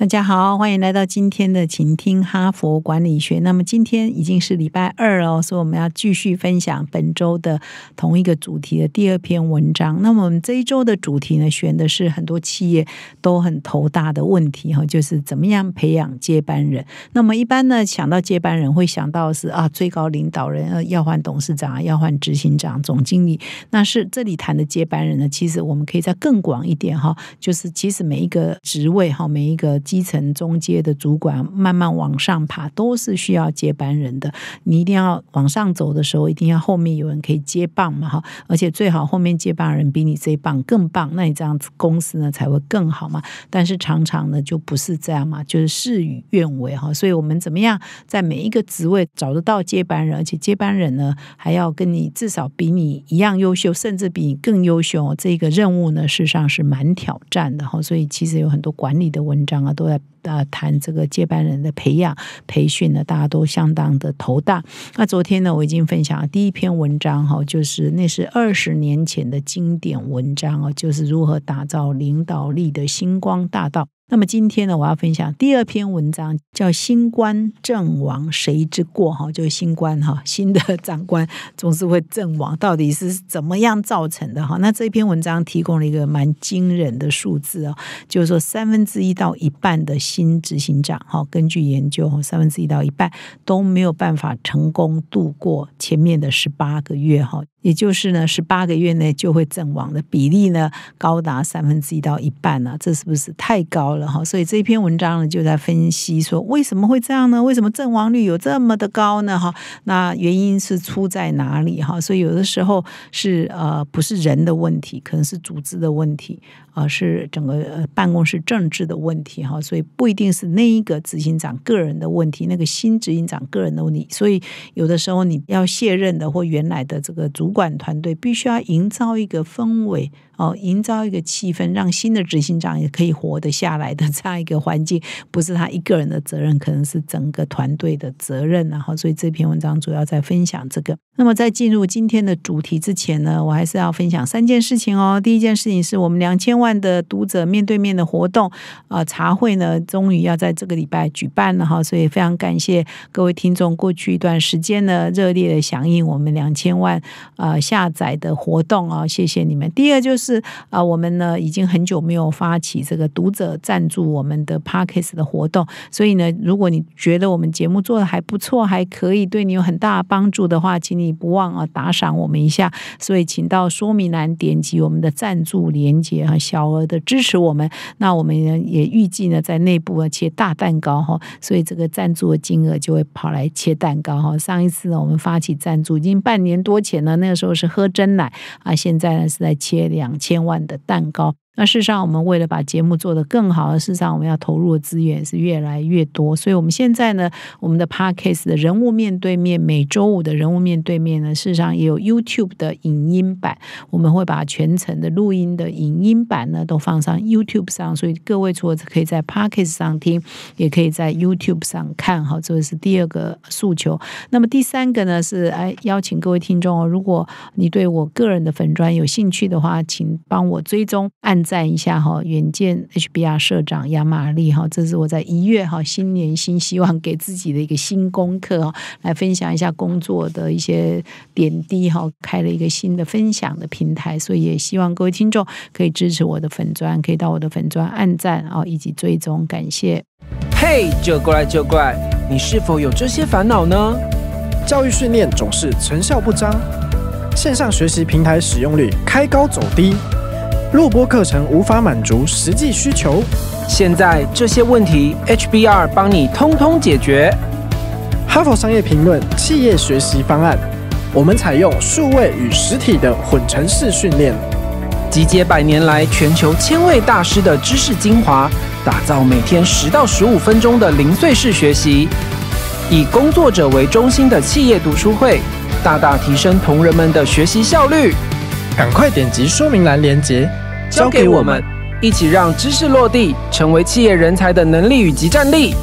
大家好，欢迎来到今天的请听哈佛管理学。那么今天已经是礼拜二了，所以我们要继续分享本周的同一个主题的第二篇文章。那么我们这一周的主题呢，选的是很多企业都很头大的问题哈，就是怎么样培养接班人。那么一般呢，想到接班人会想到是啊，最高领导人要换董事长，要换执行长、总经理。那是这里谈的接班人呢，其实我们可以再更广一点哈，就是其实每一个职位哈，每一个。基层中阶的主管慢慢往上爬，都是需要接班人的。你一定要往上走的时候，一定要后面有人可以接棒嘛，哈。而且最好后面接棒人比你这一棒更棒，那你这样子公司呢才会更好嘛。但是常常呢就不是这样嘛，就是事与愿违哈。所以我们怎么样在每一个职位找得到接班人，而且接班人呢还要跟你至少比你一样优秀，甚至比你更优秀。这个任务呢事实上是蛮挑战的哈。所以其实有很多管理的文章啊。都在呃谈这个接班人的培养培训呢，大家都相当的头大。那昨天呢，我已经分享第一篇文章哈，就是那是二十年前的经典文章哦，就是如何打造领导力的星光大道。那么今天呢，我要分享第二篇文章，叫《新官阵亡谁之过》哈，就是新官哈，新的长官总是会阵亡，到底是怎么样造成的哈？那这篇文章提供了一个蛮惊人的数字哦，就是说三分之一到一半的新执行长哈，根据研究，三分之一到一半都没有办法成功度过前面的十八个月哈，也就是呢，十八个月内就会阵亡的比例呢，高达三分之一到一半呢，这是不是太高了？所以这一篇文章呢，就在分析说为什么会这样呢？为什么阵亡率有这么的高呢？哈，那原因是出在哪里？哈，所以有的时候是呃不是人的问题，可能是组织的问题啊，是整个办公室政治的问题哈。所以不一定是那一个执行长个人的问题，那个新执行长个人的问题。所以有的时候你要卸任的或原来的这个主管团队，必须要营造一个氛围哦，营造一个气氛，让新的执行长也可以活得下来。的这样一个环境，不是他一个人的责任，可能是整个团队的责任。然后，所以这篇文章主要在分享这个。那么，在进入今天的主题之前呢，我还是要分享三件事情哦。第一件事情是我们两千万的读者面对面的活动啊茶会呢，终于要在这个礼拜举办了哈。所以非常感谢各位听众过去一段时间的热烈的响应，我们两千万啊下载的活动啊，谢谢你们。第二就是啊，我们呢已经很久没有发起这个读者。赞助我们的 Parkes 的活动，所以呢，如果你觉得我们节目做的还不错，还可以对你有很大的帮助的话，请你不忘啊打赏我们一下。所以请到说明栏点击我们的赞助链接，和小额的支持我们。那我们也预计呢，在内部啊切大蛋糕哈，所以这个赞助的金额就会跑来切蛋糕哈。上一次呢，我们发起赞助已经半年多前呢，那个时候是喝真奶啊，现在呢是在切两千万的蛋糕。那事实上，我们为了把节目做得更好，而事实上我们要投入的资源是越来越多。所以，我们现在呢，我们的 p a r k c a s t 的人物面对面，每周五的人物面对面呢，事实上也有 YouTube 的影音版。我们会把全程的录音的影音版呢，都放上 YouTube 上。所以，各位除了可以在 p a r k c a s t 上听，也可以在 YouTube 上看。哈，这个是第二个诉求。那么第三个呢，是哎邀请各位听众哦，如果你对我个人的粉砖有兴趣的话，请帮我追踪按。赞一下哈，远见 HBR 社长亚玛利哈，这是我在一月哈新年新希望给自己的一个新功课哈，来分享一下工作的一些点滴哈，开了一个新的分享的平台，所以也希望各位听众可以支持我的粉砖，可以到我的粉砖按赞啊，以及追踪感谢。嘿，就过来就怪，你是否有这些烦恼呢？教育训练总是成效不彰，线上学习平台使用率开高走低。录播课程无法满足实际需求，现在这些问题，HBR 帮你通通解决。哈佛商业评论企业学习方案，我们采用数位与实体的混成式训练，集结百年来全球千位大师的知识精华，打造每天十到十五分钟的零碎式学习，以工作者为中心的企业读书会，大大提升同仁们的学习效率。赶快点击说明栏链接，交给我们，一起让知识落地，成为企业人才的能力与及战力。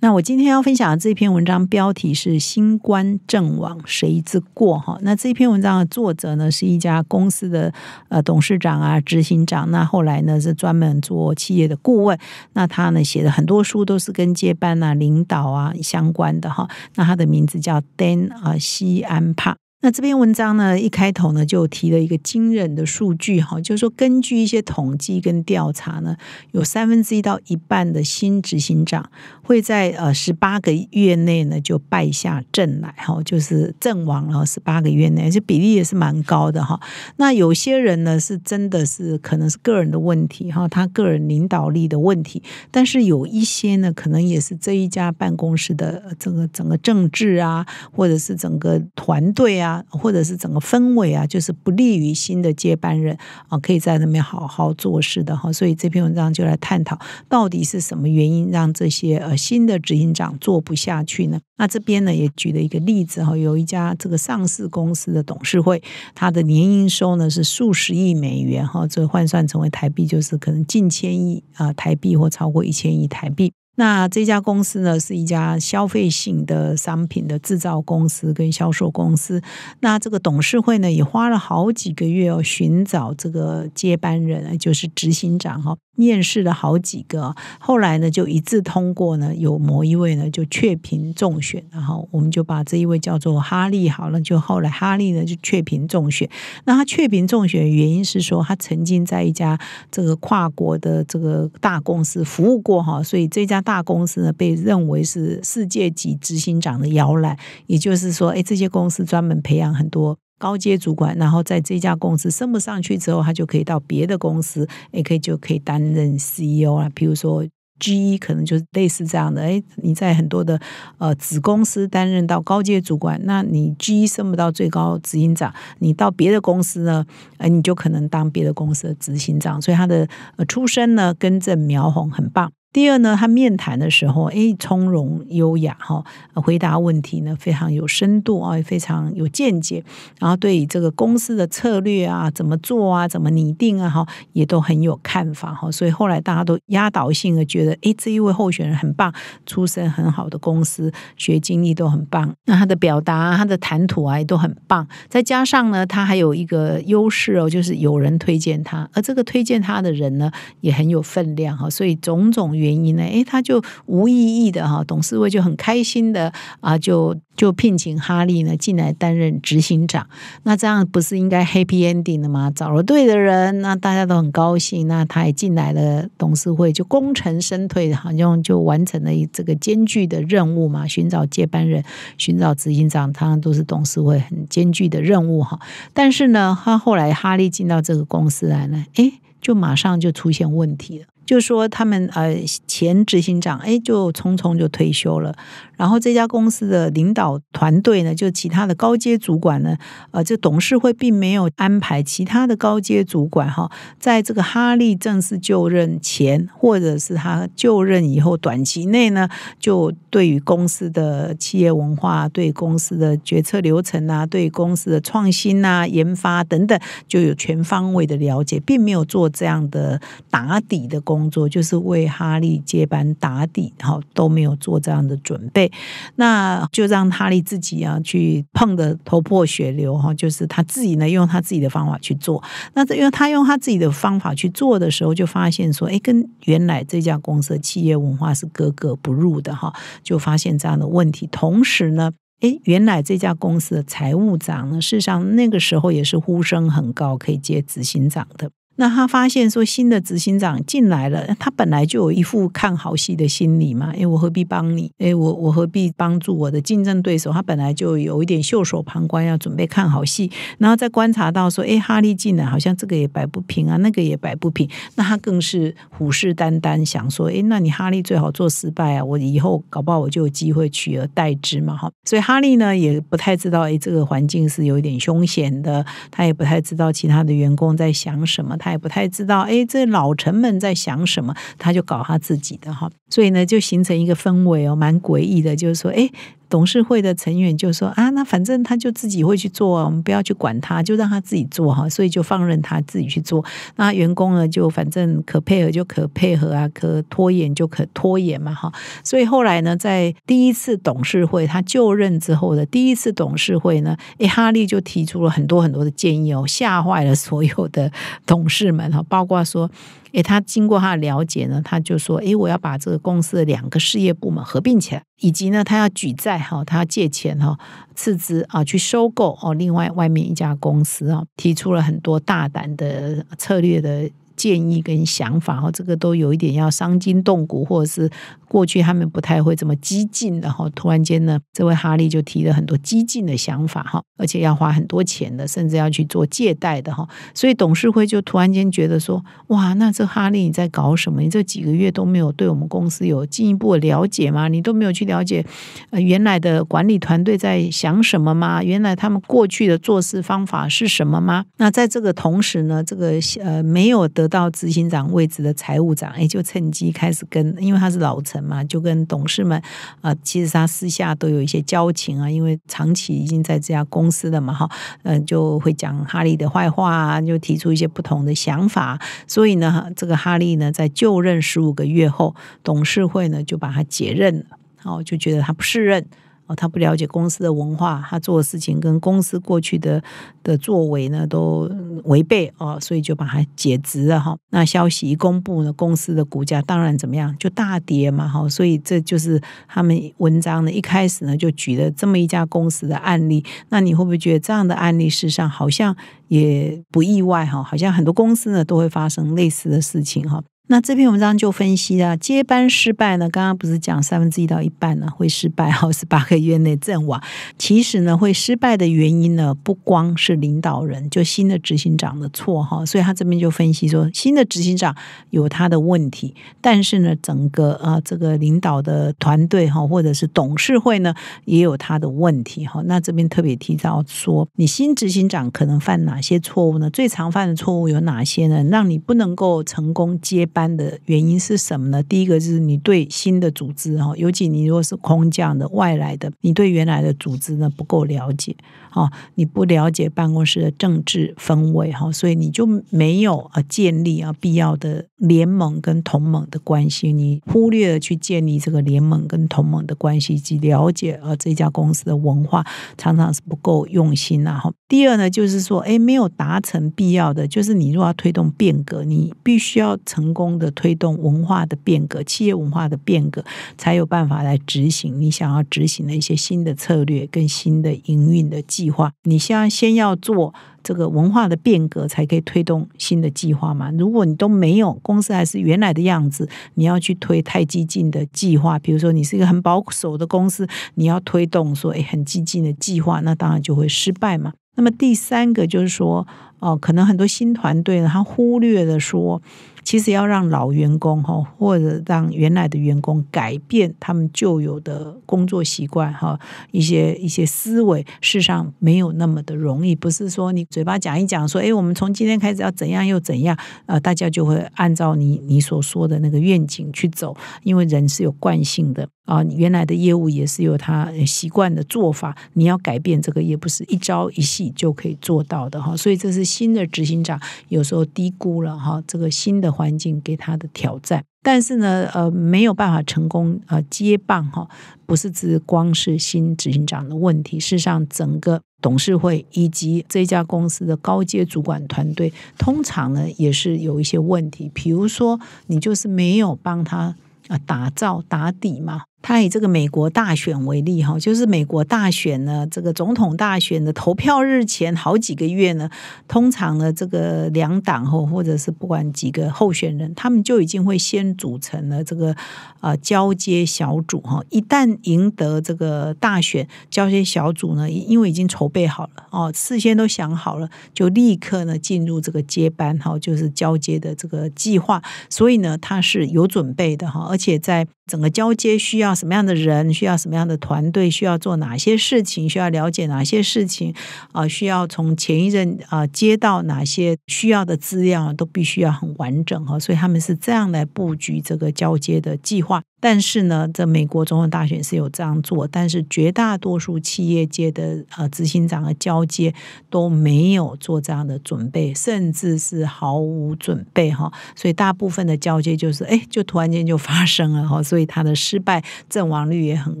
那我今天要分享的这篇文章标题是“新冠阵亡谁之过”哈。那这篇文章的作者呢，是一家公司的呃董事长啊、执行长。那后来呢，是专门做企业的顾问。那他呢写的很多书都是跟接班啊、领导啊相关的哈。那他的名字叫 Dan 啊西安帕。那这篇文章呢，一开头呢就提了一个惊人的数据哈，就是说根据一些统计跟调查呢，有三分之一到一半的新执行长会在呃十八个月内呢就败下阵来哈，就是阵亡了十八个月内，这比例也是蛮高的哈。那有些人呢是真的是可能是个人的问题哈，他个人领导力的问题，但是有一些呢可能也是这一家办公室的这个整个政治啊，或者是整个团队啊。啊，或者是整个氛围啊，就是不利于新的接班人啊，可以在那边好好做事的哈。所以这篇文章就来探讨到底是什么原因让这些呃新的执行长做不下去呢？那这边呢也举了一个例子哈，有一家这个上市公司的董事会，它的年营收呢是数十亿美元哈，这换算成为台币就是可能近千亿啊台币或超过一千亿台币。那这家公司呢，是一家消费性的商品的制造公司跟销售公司。那这个董事会呢，也花了好几个月哦，寻找这个接班人，就是执行长哈。面试了好几个，后来呢就一致通过呢，有某一位呢就确评中选，然后我们就把这一位叫做哈利，好了，就后来哈利呢就确评中选。那他确评中选原因是说他曾经在一家这个跨国的这个大公司服务过哈，所以这家大公司呢被认为是世界级执行长的摇篮，也就是说，哎，这些公司专门培养很多。高阶主管，然后在这家公司升不上去之后，他就可以到别的公司，也可以就可以担任 CEO 啊。比如说 G 可能就是类似这样的，哎，你在很多的呃子公司担任到高阶主管，那你 G 升不到最高执行长，你到别的公司呢，呃，你就可能当别的公司的执行长。所以他的呃、出身呢，根正苗红，很棒。第二呢，他面谈的时候，哎，从容优雅哈，回答问题呢非常有深度啊，非常有见解。然后对于这个公司的策略啊，怎么做啊，怎么拟定啊，哈，也都很有看法哈。所以后来大家都压倒性的觉得，哎，这一位候选人很棒，出身很好的公司，学经历都很棒。那他的表达，他的谈吐啊，也都很棒。再加上呢，他还有一个优势哦，就是有人推荐他，而这个推荐他的人呢，也很有分量哈。所以种种。原因呢？诶，他就无意义的哈，董事会就很开心的啊，就就聘请哈利呢进来担任执行长。那这样不是应该 happy ending 的吗？找了对的人，那大家都很高兴。那他也进来了，董事会就功成身退，好像就完成了这个艰巨的任务嘛，寻找接班人，寻找执行长，他都是董事会很艰巨的任务哈。但是呢，他后来哈利进到这个公司来呢，诶。就马上就出现问题了。就说他们呃前执行长，哎，就匆匆就退休了。然后这家公司的领导团队呢，就其他的高阶主管呢，呃，这董事会并没有安排其他的高阶主管哈，在这个哈利正式就任前，或者是他就任以后短期内呢，就对于公司的企业文化、对公司的决策流程啊、对公司的创新啊、研发等等，就有全方位的了解，并没有做这样的打底的工作，就是为哈利接班打底哈，都没有做这样的准备。那就让哈利自己啊去碰的头破血流哈，就是他自己呢用他自己的方法去做。那这因为他用他自己的方法去做的时候，就发现说，哎，跟原来这家公司的企业文化是格格不入的哈，就发现这样的问题。同时呢，哎，原来这家公司的财务长呢，事实上那个时候也是呼声很高，可以接执行长的。那他发现说新的执行长进来了，他本来就有一副看好戏的心理嘛，为我何必帮你？哎，我我何必帮助我的竞争对手？他本来就有一点袖手旁观，要准备看好戏。然后再观察到说，哎，哈利进来，好像这个也摆不平啊，那个也摆不平。那他更是虎视眈眈，想说，哎，那你哈利最好做失败啊，我以后搞不好我就有机会取而代之嘛，哈。所以哈利呢，也不太知道，哎，这个环境是有一点凶险的。他也不太知道其他的员工在想什么，他。也不太知道，哎，这老臣们在想什么？他就搞他自己的哈，所以呢，就形成一个氛围哦，蛮诡异的，就是说，哎。董事会的成员就说啊，那反正他就自己会去做，啊，我们不要去管他，就让他自己做哈，所以就放任他自己去做。那员工呢，就反正可配合就可配合啊，可拖延就可拖延嘛哈。所以后来呢，在第一次董事会他就任之后的第一次董事会呢，诶，哈利就提出了很多很多的建议哦，吓坏了所有的董事们哈，包括说。诶，他经过他的了解呢，他就说：诶，我要把这个公司的两个事业部门合并起来，以及呢，他要举债哈，他要借钱哈，斥资啊去收购哦，另外外面一家公司啊，提出了很多大胆的策略的。建议跟想法，哈，这个都有一点要伤筋动骨，或者是过去他们不太会这么激进的，哈。突然间呢，这位哈利就提了很多激进的想法，哈，而且要花很多钱的，甚至要去做借贷的，哈。所以董事会就突然间觉得说，哇，那这哈利你在搞什么？你这几个月都没有对我们公司有进一步的了解吗？你都没有去了解呃原来的管理团队在想什么吗？原来他们过去的做事方法是什么吗？那在这个同时呢，这个呃没有得到执行长位置的财务长，哎，就趁机开始跟，因为他是老臣嘛，就跟董事们啊，其实他私下都有一些交情啊，因为长期已经在这家公司了嘛，哈，嗯，就会讲哈利的坏话啊，就提出一些不同的想法，所以呢，这个哈利呢，在就任十五个月后，董事会呢就把他解任，后就觉得他不胜任。哦，他不了解公司的文化，他做的事情跟公司过去的的作为呢都违背哦，所以就把他解职了哈。那消息一公布呢，公司的股价当然怎么样就大跌嘛哈。所以这就是他们文章呢一开始呢就举了这么一家公司的案例。那你会不会觉得这样的案例事实上好像也不意外哈？好像很多公司呢都会发生类似的事情哈。那这篇文章就分析了接班失败呢？刚刚不是讲三分之一到一半呢会失败，二是八个月内阵亡。其实呢，会失败的原因呢，不光是领导人，就新的执行长的错哈。所以他这边就分析说，新的执行长有他的问题，但是呢，整个啊这个领导的团队哈，或者是董事会呢，也有他的问题哈。那这边特别提到说，你新执行长可能犯哪些错误呢？最常犯的错误有哪些呢？让你不能够成功接班。的原因是什么呢？第一个就是你对新的组织哈，尤其你如果是空降的、外来的，你对原来的组织呢不够了解哦，你不了解办公室的政治氛围哈，所以你就没有啊建立啊必要的联盟跟同盟的关系，你忽略了去建立这个联盟跟同盟的关系及了解啊这家公司的文化，常常是不够用心呐。哈，第二呢就是说，哎，没有达成必要的，就是你若要推动变革，你必须要成功。的推动文化的变革，企业文化的变革，才有办法来执行你想要执行的一些新的策略跟新的营运的计划。你先先要做这个文化的变革，才可以推动新的计划嘛？如果你都没有，公司还是原来的样子，你要去推太激进的计划，比如说你是一个很保守的公司，你要推动说很激进的计划，那当然就会失败嘛。那么第三个就是说，哦，可能很多新团队呢，他忽略了说。其实要让老员工哈，或者让原来的员工改变他们旧有的工作习惯哈，一些一些思维，事实上没有那么的容易。不是说你嘴巴讲一讲说，哎，我们从今天开始要怎样又怎样，呃，大家就会按照你你所说的那个愿景去走，因为人是有惯性的啊。原来的业务也是有他习惯的做法，你要改变这个也不是一朝一夕就可以做到的哈。所以这是新的执行长有时候低估了哈，这个新的。环境给他的挑战，但是呢，呃，没有办法成功呃接棒哈，不是只光是新执行长的问题，事实上整个董事会以及这家公司的高阶主管团队，通常呢也是有一些问题，比如说你就是没有帮他啊打造打底嘛。他以这个美国大选为例，哈，就是美国大选呢，这个总统大选的投票日前好几个月呢，通常呢，这个两党或或者是不管几个候选人，他们就已经会先组成了这个呃交接小组，哈，一旦赢得这个大选，交接小组呢，因为已经筹备好了哦，事先都想好了，就立刻呢进入这个接班，哈，就是交接的这个计划，所以呢，他是有准备的，哈，而且在。整个交接需要什么样的人？需要什么样的团队？需要做哪些事情？需要了解哪些事情？啊，需要从前一任啊接到哪些需要的资料都必须要很完整哈，所以他们是这样来布局这个交接的计划。但是呢，这美国总统大选是有这样做，但是绝大多数企业界的呃执行长的交接都没有做这样的准备，甚至是毫无准备哈，所以大部分的交接就是哎，就突然间就发生了哈，所以。对他的失败，阵亡率也很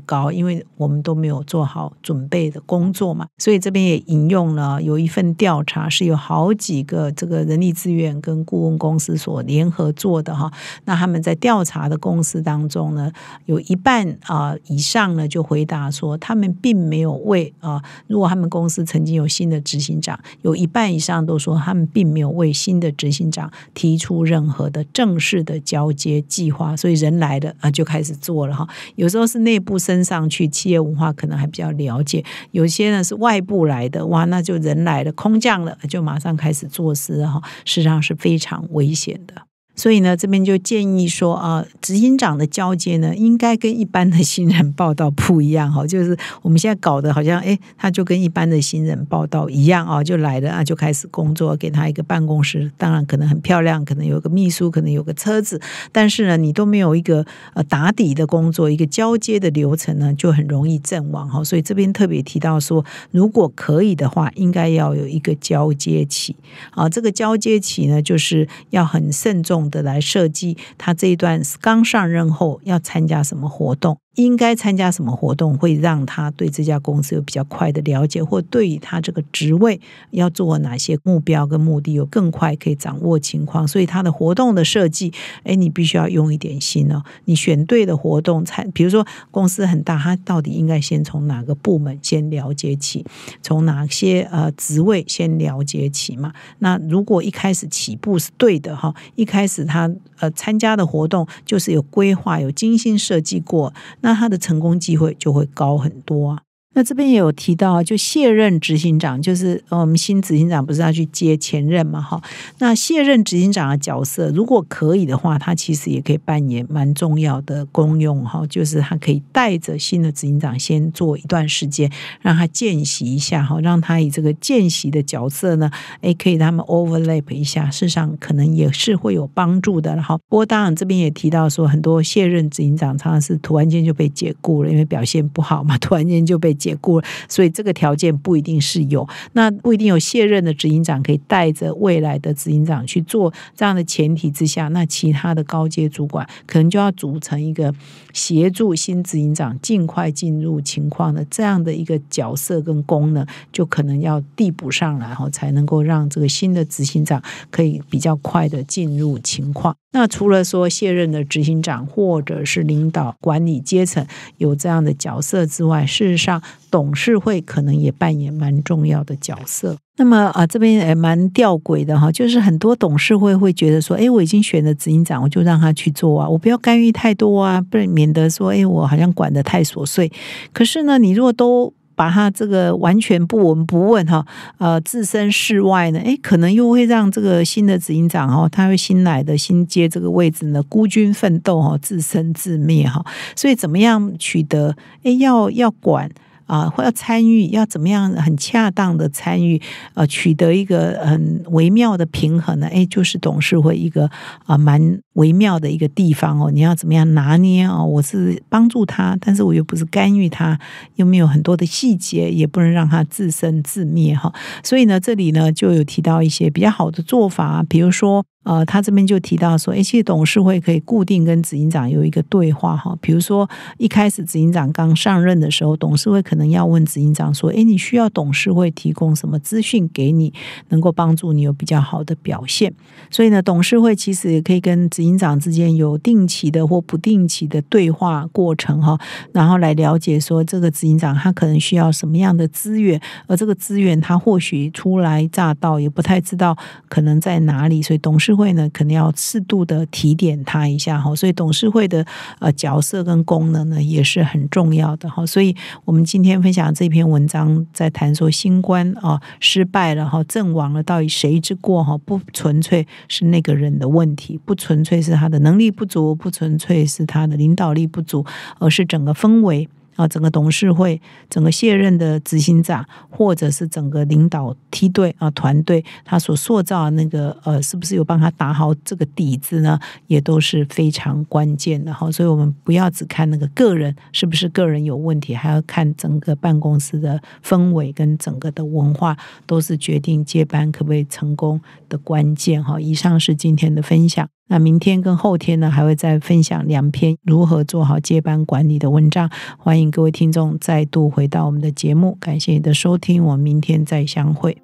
高，因为我们都没有做好准备的工作嘛。所以这边也引用了有一份调查，是有好几个这个人力资源跟顾问公司所联合做的哈。那他们在调查的公司当中呢，有一半啊以上呢就回答说，他们并没有为啊，如果他们公司曾经有新的执行长，有一半以上都说他们并没有为新的执行长提出任何的正式的交接计划。所以人来的啊就。开始做了哈，有时候是内部升上去，企业文化可能还比较了解；有些呢是外部来的，哇，那就人来了，空降了，就马上开始做事哈，实际上是非常危险的。所以呢，这边就建议说啊，执行长的交接呢，应该跟一般的新人报道不一样哈。就是我们现在搞的好像，哎，他就跟一般的新人报道一样啊，就来了啊，就开始工作，给他一个办公室，当然可能很漂亮，可能有个秘书，可能有个车子，但是呢，你都没有一个呃打底的工作，一个交接的流程呢，就很容易阵亡哈。所以这边特别提到说，如果可以的话，应该要有一个交接期啊。这个交接期呢，就是要很慎重。的来设计他这一段刚上任后要参加什么活动。应该参加什么活动，会让他对这家公司有比较快的了解，或对于他这个职位要做哪些目标跟目的有更快可以掌握情况。所以他的活动的设计，哎，你必须要用一点心哦。你选对的活动，才比如说公司很大，他到底应该先从哪个部门先了解起，从哪些呃职位先了解起嘛？那如果一开始起步是对的哈，一开始他呃参加的活动就是有规划，有精心设计过。那他的成功机会就会高很多啊。那这边也有提到就卸任执行长，就是我们新执行长不是要去接前任嘛，哈。那卸任执行长的角色，如果可以的话，他其实也可以扮演蛮重要的功用，哈，就是他可以带着新的执行长先做一段时间，让他见习一下，哈，让他以这个见习的角色呢，诶，可以他们 overlap 一下，事实上可能也是会有帮助的。然后，不过当然这边也提到说，很多卸任执行长常常是突然间就被解雇了，因为表现不好嘛，突然间就被。解雇，所以这个条件不一定是有，那不一定有卸任的执行长可以带着未来的执行长去做这样的前提之下，那其他的高阶主管可能就要组成一个协助新执行长尽快进入情况的这样的一个角色跟功能，就可能要递补上来后，才能够让这个新的执行长可以比较快的进入情况。那除了说卸任的执行长或者是领导管理阶层有这样的角色之外，事实上董事会可能也扮演蛮重要的角色。那么啊，这边也蛮吊诡的哈，就是很多董事会会觉得说，哎，我已经选了执行长，我就让他去做啊，我不要干预太多啊，不然免得说，哎，我好像管得太琐碎。可是呢，你如果都把他这个完全不闻不问哈，呃，置身事外呢，诶，可能又会让这个新的执行长哦，他会新来的，新接这个位置呢，孤军奋斗哦，自生自灭哈，所以怎么样取得？诶，要要管。啊，或要参与，要怎么样很恰当的参与，呃，取得一个很微妙的平衡呢？哎，就是董事会一个啊，蛮微妙的一个地方哦。你要怎么样拿捏啊？我是帮助他，但是我又不是干预他，又没有很多的细节，也不能让他自生自灭哈。所以呢，这里呢就有提到一些比较好的做法，比如说。呃，他这边就提到说，诶，其实董事会可以固定跟执行长有一个对话哈，比如说一开始执行长刚上任的时候，董事会可能要问执行长说，诶，你需要董事会提供什么资讯给你，能够帮助你有比较好的表现。所以呢，董事会其实也可以跟执行长之间有定期的或不定期的对话过程哈，然后来了解说这个执行长他可能需要什么样的资源，而这个资源他或许初来乍到也不太知道可能在哪里，所以董事。会呢，肯定要适度的提点他一下哈，所以董事会的呃角色跟功能呢也是很重要的哈，所以我们今天分享这篇文章在谈说新官啊失败了哈，阵亡了，到底谁之过哈？不纯粹是那个人的问题，不纯粹是他的能力不足，不纯粹是他的领导力不足，而是整个氛围。啊，整个董事会、整个卸任的执行长，或者是整个领导梯队啊团队，他所塑造那个呃，是不是有帮他打好这个底子呢？也都是非常关键的哈。所以我们不要只看那个个人是不是个人有问题，还要看整个办公室的氛围跟整个的文化，都是决定接班可不可以成功的关键哈。以上是今天的分享。那明天跟后天呢，还会再分享两篇如何做好接班管理的文章，欢迎各位听众再度回到我们的节目，感谢你的收听，我们明天再相会。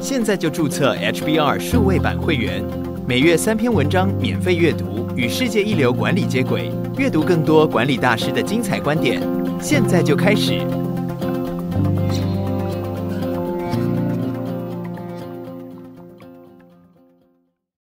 现在就注册 HBR 数位版会员，每月三篇文章免费阅读，与世界一流管理接轨，阅读更多管理大师的精彩观点，现在就开始。